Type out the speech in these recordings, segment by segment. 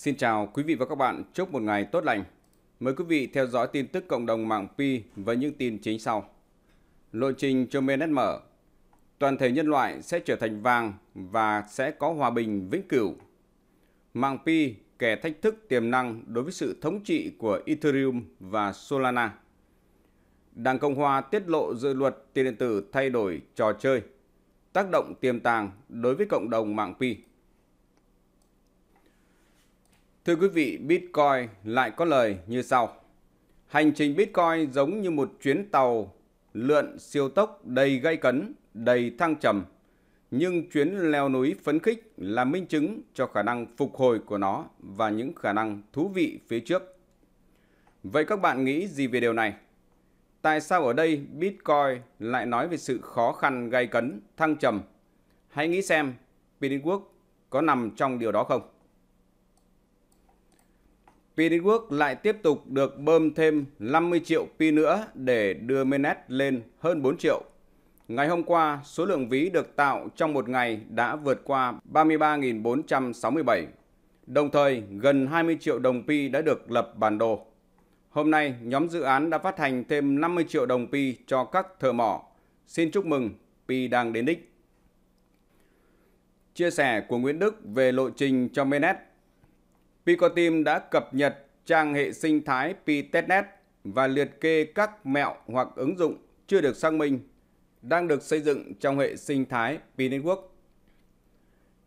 Xin chào quý vị và các bạn, chúc một ngày tốt lành. Mời quý vị theo dõi tin tức cộng đồng mạng Pi với những tin chính sau. Lộ trình cho Chomenet mở Toàn thể nhân loại sẽ trở thành vàng và sẽ có hòa bình vĩnh cửu. Mạng Pi kẻ thách thức tiềm năng đối với sự thống trị của Ethereum và Solana. Đảng Cộng Hòa tiết lộ dự luật tiền điện tử thay đổi trò chơi, tác động tiềm tàng đối với cộng đồng mạng Pi. Thưa quý vị, Bitcoin lại có lời như sau. Hành trình Bitcoin giống như một chuyến tàu lượn siêu tốc đầy gây cấn, đầy thăng trầm. Nhưng chuyến leo núi phấn khích là minh chứng cho khả năng phục hồi của nó và những khả năng thú vị phía trước. Vậy các bạn nghĩ gì về điều này? Tại sao ở đây Bitcoin lại nói về sự khó khăn gây cấn, thăng trầm? Hãy nghĩ xem Bitcoin có nằm trong điều đó không? PDWorks lại tiếp tục được bơm thêm 50 triệu pi nữa để đưa Mainnet lên hơn 4 triệu. Ngày hôm qua, số lượng ví được tạo trong một ngày đã vượt qua 33.467. Đồng thời, gần 20 triệu đồng pi đã được lập bản đồ. Hôm nay, nhóm dự án đã phát hành thêm 50 triệu đồng pi cho các thợ mỏ. Xin chúc mừng, pi đang đến đích. Chia sẻ của Nguyễn Đức về lộ trình cho Mainnet Picoteam đã cập nhật trang hệ sinh thái Testnet và liệt kê các mẹo hoặc ứng dụng chưa được xác minh đang được xây dựng trong hệ sinh thái P-Network.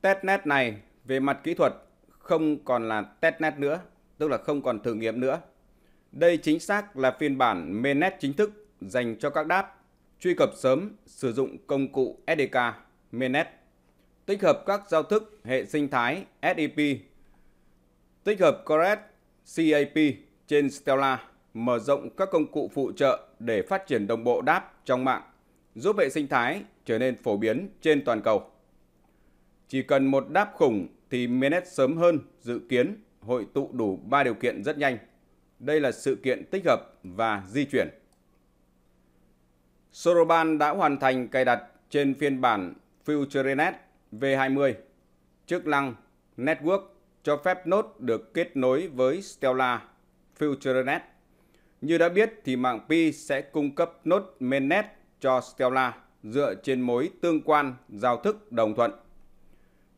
Testnet này về mặt kỹ thuật không còn là testnet nữa, tức là không còn thử nghiệm nữa. Đây chính xác là phiên bản mainnet chính thức dành cho các đáp truy cập sớm sử dụng công cụ SDK mainnet tích hợp các giao thức hệ sinh thái SEP Tích hợp Coret CAP trên Stellar mở rộng các công cụ phụ trợ để phát triển đồng bộ đáp trong mạng, giúp hệ sinh thái trở nên phổ biến trên toàn cầu. Chỉ cần một đáp khủng thì Mainnet sớm hơn dự kiến hội tụ đủ 3 điều kiện rất nhanh. Đây là sự kiện tích hợp và di chuyển. Soroban đã hoàn thành cài đặt trên phiên bản FutureNet V20, chức năng Network cho phép nốt được kết nối với Stellar FutureNet. Như đã biết thì mạng Pi sẽ cung cấp nốt mainnet cho Stellar dựa trên mối tương quan giao thức đồng thuận.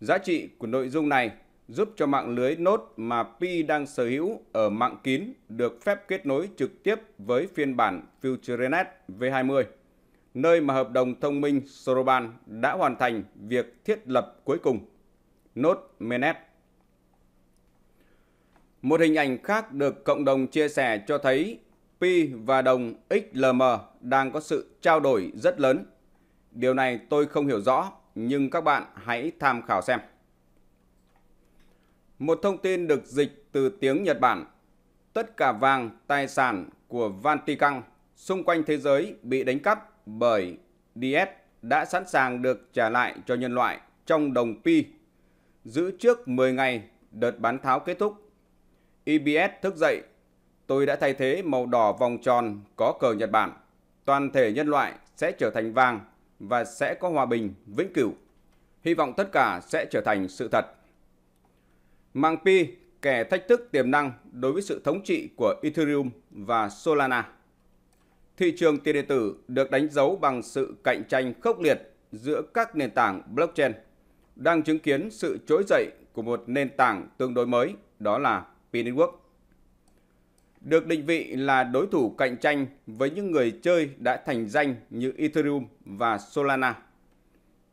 Giá trị của nội dung này giúp cho mạng lưới nốt mà Pi đang sở hữu ở mạng kín được phép kết nối trực tiếp với phiên bản FutureNet V20, nơi mà hợp đồng thông minh Soroban đã hoàn thành việc thiết lập cuối cùng, nốt mainnet. Một hình ảnh khác được cộng đồng chia sẻ cho thấy Pi và đồng XLM đang có sự trao đổi rất lớn. Điều này tôi không hiểu rõ, nhưng các bạn hãy tham khảo xem. Một thông tin được dịch từ tiếng Nhật Bản. Tất cả vàng, tài sản của Vatican xung quanh thế giới bị đánh cắp bởi DS đã sẵn sàng được trả lại cho nhân loại trong đồng Pi. Giữ trước 10 ngày, đợt bán tháo kết thúc EBS thức dậy, tôi đã thay thế màu đỏ vòng tròn có cờ Nhật Bản. Toàn thể nhân loại sẽ trở thành vàng và sẽ có hòa bình vĩnh cửu. Hy vọng tất cả sẽ trở thành sự thật. Mang Pi, kẻ thách thức tiềm năng đối với sự thống trị của Ethereum và Solana. Thị trường tiền điện tử được đánh dấu bằng sự cạnh tranh khốc liệt giữa các nền tảng blockchain, đang chứng kiến sự trỗi dậy của một nền tảng tương đối mới, đó là P-Network. Được định vị là đối thủ cạnh tranh với những người chơi đã thành danh như Ethereum và Solana.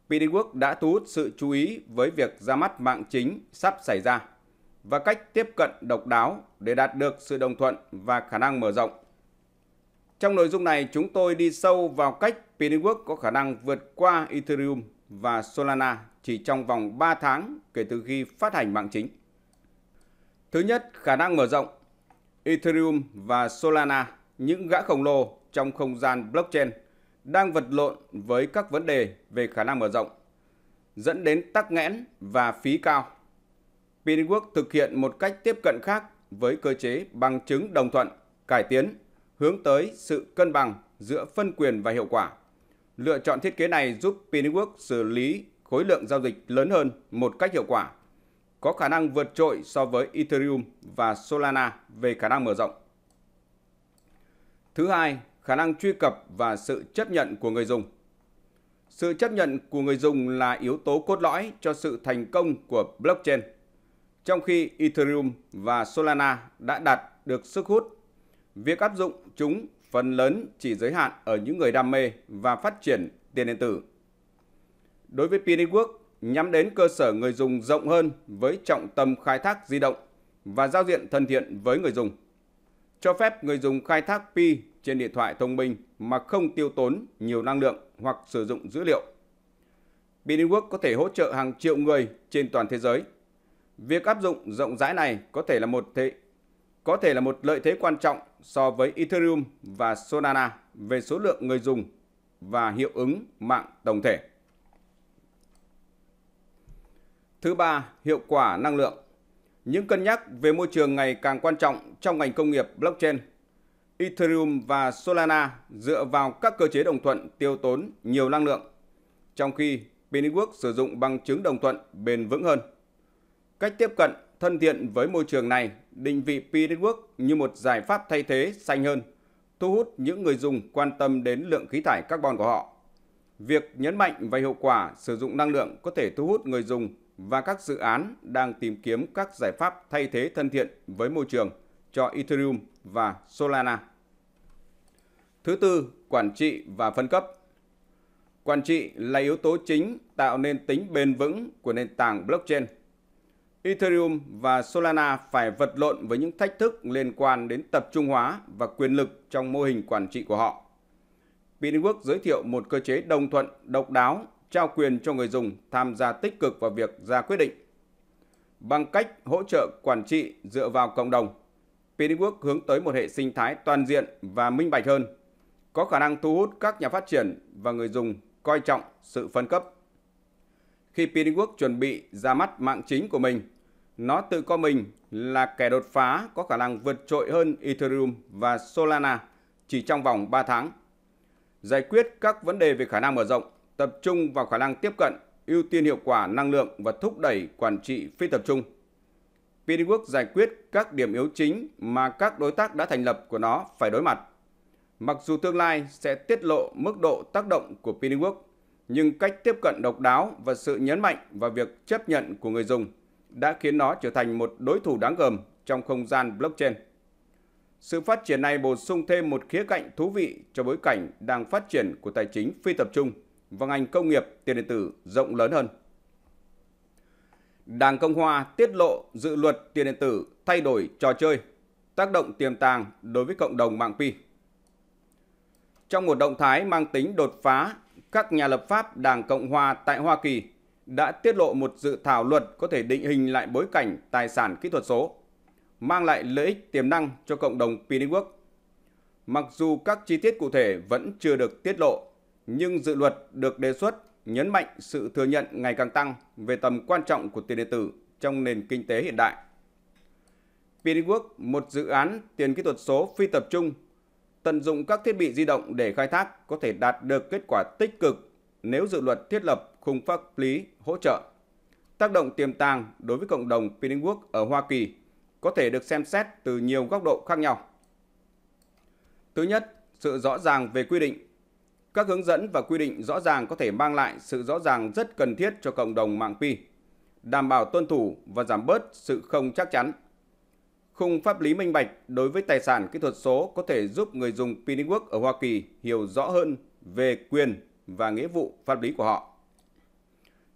P-Network đã thu hút sự chú ý với việc ra mắt mạng chính sắp xảy ra và cách tiếp cận độc đáo để đạt được sự đồng thuận và khả năng mở rộng. Trong nội dung này, chúng tôi đi sâu vào cách P-Network có khả năng vượt qua Ethereum và Solana chỉ trong vòng 3 tháng kể từ khi phát hành mạng chính. Thứ nhất, khả năng mở rộng Ethereum và Solana, những gã khổng lồ trong không gian blockchain đang vật lộn với các vấn đề về khả năng mở rộng, dẫn đến tắc nghẽn và phí cao. Pinwork thực hiện một cách tiếp cận khác với cơ chế bằng chứng đồng thuận, cải tiến, hướng tới sự cân bằng giữa phân quyền và hiệu quả. Lựa chọn thiết kế này giúp Pinwork xử lý khối lượng giao dịch lớn hơn một cách hiệu quả có khả năng vượt trội so với Ethereum và Solana về khả năng mở rộng. Thứ hai, khả năng truy cập và sự chấp nhận của người dùng. Sự chấp nhận của người dùng là yếu tố cốt lõi cho sự thành công của blockchain. Trong khi Ethereum và Solana đã đạt được sức hút, việc áp dụng chúng phần lớn chỉ giới hạn ở những người đam mê và phát triển tiền điện tử. Đối với Pinewood nhắm đến cơ sở người dùng rộng hơn với trọng tâm khai thác di động và giao diện thân thiện với người dùng. Cho phép người dùng khai thác pi trên điện thoại thông minh mà không tiêu tốn nhiều năng lượng hoặc sử dụng dữ liệu. Pi Network có thể hỗ trợ hàng triệu người trên toàn thế giới. Việc áp dụng rộng rãi này có thể là một thế có thể là một lợi thế quan trọng so với Ethereum và Solana về số lượng người dùng và hiệu ứng mạng tổng thể. Thứ ba, hiệu quả năng lượng. Những cân nhắc về môi trường ngày càng quan trọng trong ngành công nghiệp blockchain. Ethereum và Solana dựa vào các cơ chế đồng thuận tiêu tốn nhiều năng lượng, trong khi Pennyworks sử dụng bằng chứng đồng thuận bền vững hơn. Cách tiếp cận thân thiện với môi trường này định vị Pennyworks như một giải pháp thay thế xanh hơn, thu hút những người dùng quan tâm đến lượng khí thải carbon của họ. Việc nhấn mạnh về hiệu quả sử dụng năng lượng có thể thu hút người dùng và các dự án đang tìm kiếm các giải pháp thay thế thân thiện với môi trường cho Ethereum và Solana. Thứ tư, quản trị và phân cấp. Quản trị là yếu tố chính tạo nên tính bền vững của nền tảng blockchain. Ethereum và Solana phải vật lộn với những thách thức liên quan đến tập trung hóa và quyền lực trong mô hình quản trị của họ. Pinwork giới thiệu một cơ chế đồng thuận độc đáo trao quyền cho người dùng tham gia tích cực vào việc ra quyết định. Bằng cách hỗ trợ quản trị dựa vào cộng đồng, Pediwork hướng tới một hệ sinh thái toàn diện và minh bạch hơn, có khả năng thu hút các nhà phát triển và người dùng coi trọng sự phân cấp. Khi Pediwork chuẩn bị ra mắt mạng chính của mình, nó tự coi mình là kẻ đột phá có khả năng vượt trội hơn Ethereum và Solana chỉ trong vòng 3 tháng. Giải quyết các vấn đề về khả năng mở rộng, tập trung vào khả năng tiếp cận, ưu tiên hiệu quả năng lượng và thúc đẩy quản trị phi tập trung. VDWorks giải quyết các điểm yếu chính mà các đối tác đã thành lập của nó phải đối mặt. Mặc dù tương lai sẽ tiết lộ mức độ tác động của VDWorks, nhưng cách tiếp cận độc đáo và sự nhấn mạnh vào việc chấp nhận của người dùng đã khiến nó trở thành một đối thủ đáng gờm trong không gian blockchain. Sự phát triển này bổ sung thêm một khía cạnh thú vị cho bối cảnh đang phát triển của tài chính phi tập trung – và ngành công nghiệp tiền điện tử rộng lớn hơn. Đảng Cộng Hòa tiết lộ dự luật tiền điện tử thay đổi trò chơi, tác động tiềm tàng đối với cộng đồng mạng Pi. Trong một động thái mang tính đột phá, các nhà lập pháp Đảng Cộng Hòa tại Hoa Kỳ đã tiết lộ một dự thảo luật có thể định hình lại bối cảnh tài sản kỹ thuật số, mang lại lợi ích tiềm năng cho cộng đồng Pi Network. Mặc dù các chi tiết cụ thể vẫn chưa được tiết lộ, nhưng dự luật được đề xuất nhấn mạnh sự thừa nhận ngày càng tăng về tầm quan trọng của tiền điện tử trong nền kinh tế hiện đại. Pinwork, một dự án tiền kỹ thuật số phi tập trung, tận dụng các thiết bị di động để khai thác có thể đạt được kết quả tích cực nếu dự luật thiết lập khung pháp lý hỗ trợ. Tác động tiềm tàng đối với cộng đồng Pinwork ở Hoa Kỳ có thể được xem xét từ nhiều góc độ khác nhau. Thứ nhất, sự rõ ràng về quy định các hướng dẫn và quy định rõ ràng có thể mang lại sự rõ ràng rất cần thiết cho cộng đồng mạng Pi, đảm bảo tuân thủ và giảm bớt sự không chắc chắn. Khung pháp lý minh bạch đối với tài sản kỹ thuật số có thể giúp người dùng Pi Network ở Hoa Kỳ hiểu rõ hơn về quyền và nghĩa vụ pháp lý của họ.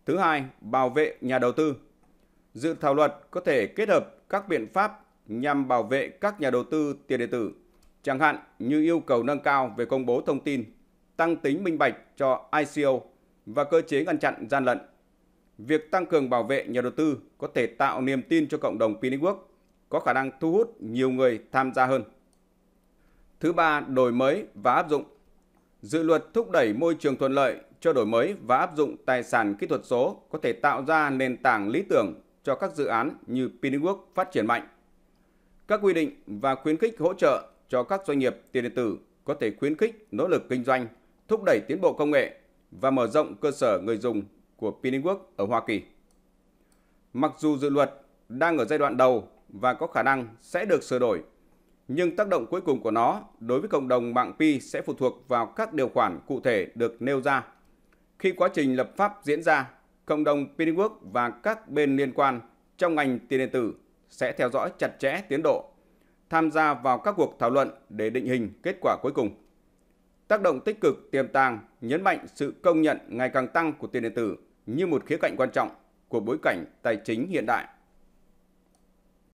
Thứ hai, bảo vệ nhà đầu tư. Dự thảo luật có thể kết hợp các biện pháp nhằm bảo vệ các nhà đầu tư tiền điện tử, chẳng hạn như yêu cầu nâng cao về công bố thông tin tăng tính minh bạch cho ICO và cơ chế ngăn chặn gian lận. Việc tăng cường bảo vệ nhà đầu tư có thể tạo niềm tin cho cộng đồng p có khả năng thu hút nhiều người tham gia hơn. Thứ ba, đổi mới và áp dụng. Dự luật thúc đẩy môi trường thuận lợi cho đổi mới và áp dụng tài sản kỹ thuật số có thể tạo ra nền tảng lý tưởng cho các dự án như Pinwork phát triển mạnh. Các quy định và khuyến khích hỗ trợ cho các doanh nghiệp tiền điện tử có thể khuyến khích nỗ lực kinh doanh thúc đẩy tiến bộ công nghệ và mở rộng cơ sở người dùng của Pininwork ở Hoa Kỳ. Mặc dù dự luật đang ở giai đoạn đầu và có khả năng sẽ được sửa đổi, nhưng tác động cuối cùng của nó đối với cộng đồng mạng Pi sẽ phụ thuộc vào các điều khoản cụ thể được nêu ra. Khi quá trình lập pháp diễn ra, cộng đồng Pininwork và các bên liên quan trong ngành tiền điện tử sẽ theo dõi chặt chẽ tiến độ, tham gia vào các cuộc thảo luận để định hình kết quả cuối cùng tác động tích cực tiềm tàng, nhấn mạnh sự công nhận ngày càng tăng của tiền điện tử như một khía cạnh quan trọng của bối cảnh tài chính hiện đại.